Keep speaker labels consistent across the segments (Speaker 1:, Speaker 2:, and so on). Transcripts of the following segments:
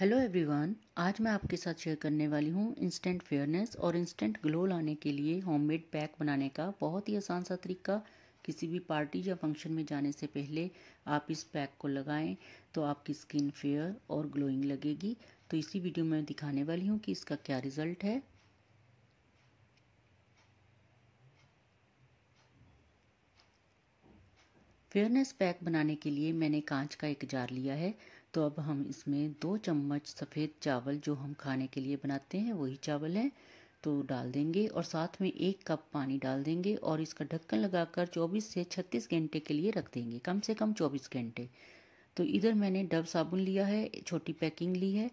Speaker 1: hello everyone आज मैं आपके साथ शेयर करने वाली हूँ इंस्टेंट फेयरनेस और इंस्टेंट ग्लो लाने के लिए होममेड पैक बनाने का बहुत ही आसान सा तरीका किसी भी पार्टी या फंक्शन में जाने से पहले आप इस पैक को लगाएं तो आपकी स्किन फेयर और ग्लोइंग लगेगी तो इसी वीडियो में दिखाने वाली हूँ कि इसका क्या रिज़ल्ट है फेयरनेस पैक बनाने के लिए मैंने कांच का एक जार लिया है तो अब हम इसमें दो चम्मच सफ़ेद चावल जो हम खाने के लिए बनाते हैं वही चावल है तो डाल देंगे और साथ में एक कप पानी डाल देंगे और इसका ढक्कन लगाकर 24 से 36 घंटे के लिए रख देंगे कम से कम 24 घंटे तो इधर मैंने डब साबुन लिया है छोटी पैकिंग ली है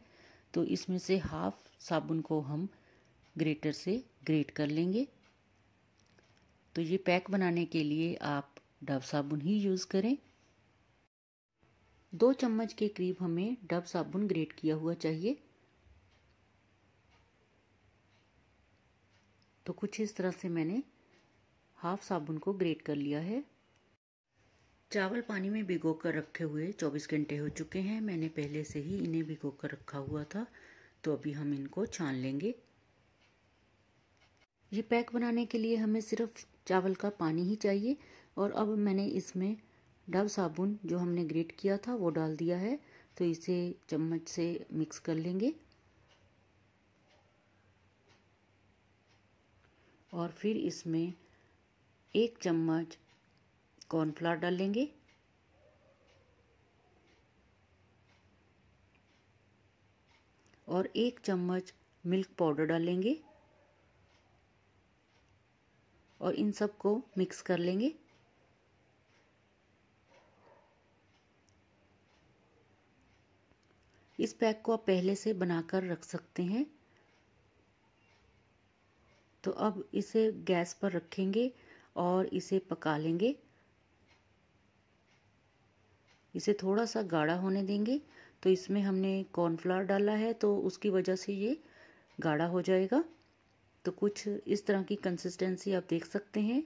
Speaker 1: तो इसमें से हाफ साबुन को हम ग्रेटर से ग्रेट कर लेंगे तो ये पैक बनाने के लिए आप डब साबुन ही यूज़ करें दो चम्मच के करीब हमें डब साबुन ग्रेट किया हुआ चाहिए तो कुछ इस तरह से मैंने हाफ साबुन को ग्रेट कर लिया है चावल पानी में भिगो कर रखे हुए 24 घंटे हो चुके हैं मैंने पहले से ही इन्हें भिगो कर रखा हुआ था तो अभी हम इनको छान लेंगे ये पैक बनाने के लिए हमें सिर्फ चावल का पानी ही चाहिए और अब मैंने इसमें डव साबुन जो हमने ग्रेट किया था वो डाल दिया है तो इसे चम्मच से मिक्स कर लेंगे और फिर इसमें एक चम्मच कॉर्नफ्लावर डालेंगे और एक चम्मच मिल्क पाउडर डालेंगे और इन सबको मिक्स कर लेंगे इस पैक को आप पहले से बनाकर रख सकते हैं तो अब इसे गैस पर रखेंगे और इसे पका लेंगे इसे थोड़ा सा गाढ़ा होने देंगे तो इसमें हमने कॉर्नफ्लावर डाला है तो उसकी वजह से ये गाढ़ा हो जाएगा तो कुछ इस तरह की कंसिस्टेंसी आप देख सकते हैं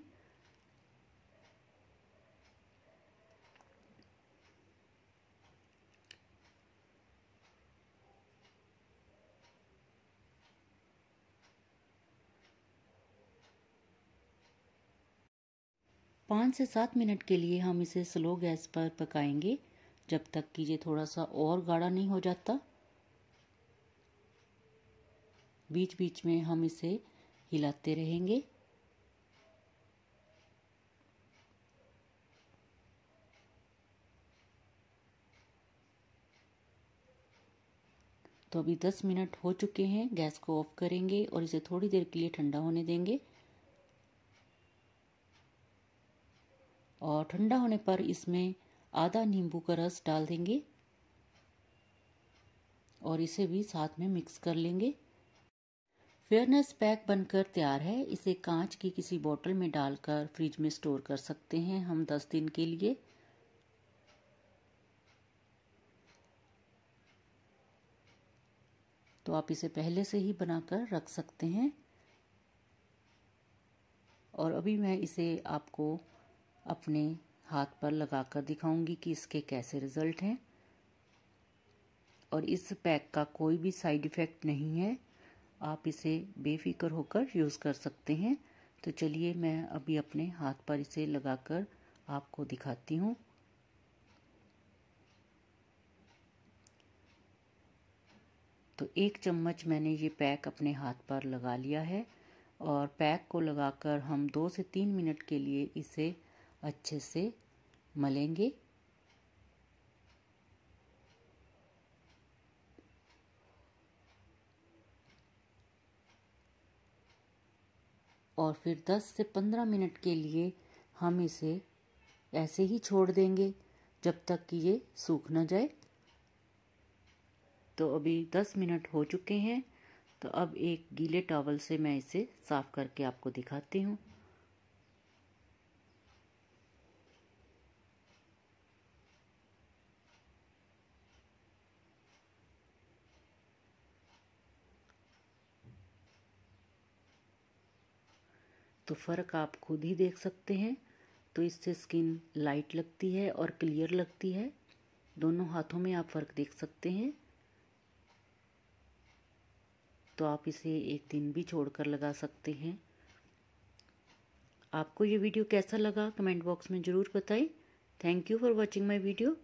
Speaker 1: पाँच से सात मिनट के लिए हम इसे स्लो गैस पर पकाएंगे जब तक कि ये थोड़ा सा और गाढ़ा नहीं हो जाता बीच बीच में हम इसे हिलाते रहेंगे तो अभी 10 मिनट हो चुके हैं गैस को ऑफ करेंगे और इसे थोड़ी देर के लिए ठंडा होने देंगे और ठंडा होने पर इसमें आधा नींबू का रस डाल देंगे और इसे भी साथ में मिक्स कर लेंगे फेयरनेस पैक बनकर तैयार है इसे कांच की किसी बोतल में डालकर फ्रिज में स्टोर कर सकते हैं हम 10 दिन के लिए तो आप इसे पहले से ही बनाकर रख सकते हैं और अभी मैं इसे आपको अपने हाथ पर लगाकर दिखाऊंगी कि इसके कैसे रिज़ल्ट हैं और इस पैक का कोई भी साइड इफ़ेक्ट नहीं है आप इसे बेफिक्र होकर यूज़ कर सकते हैं तो चलिए मैं अभी अपने हाथ पर इसे लगाकर आपको दिखाती हूँ तो एक चम्मच मैंने ये पैक अपने हाथ पर लगा लिया है और पैक को लगाकर हम दो से तीन मिनट के लिए इसे अच्छे से मलेंगे और फिर 10 से 15 मिनट के लिए हम इसे ऐसे ही छोड़ देंगे जब तक कि ये सूख ना जाए तो अभी 10 मिनट हो चुके हैं तो अब एक गीले टॉवल से मैं इसे साफ़ करके आपको दिखाती हूँ तो फ़र्क आप खुद ही देख सकते हैं तो इससे स्किन लाइट लगती है और क्लियर लगती है दोनों हाथों में आप फ़र्क देख सकते हैं तो आप इसे एक दिन भी छोड़कर लगा सकते हैं आपको ये वीडियो कैसा लगा कमेंट बॉक्स में ज़रूर बताएं thank you for watching my video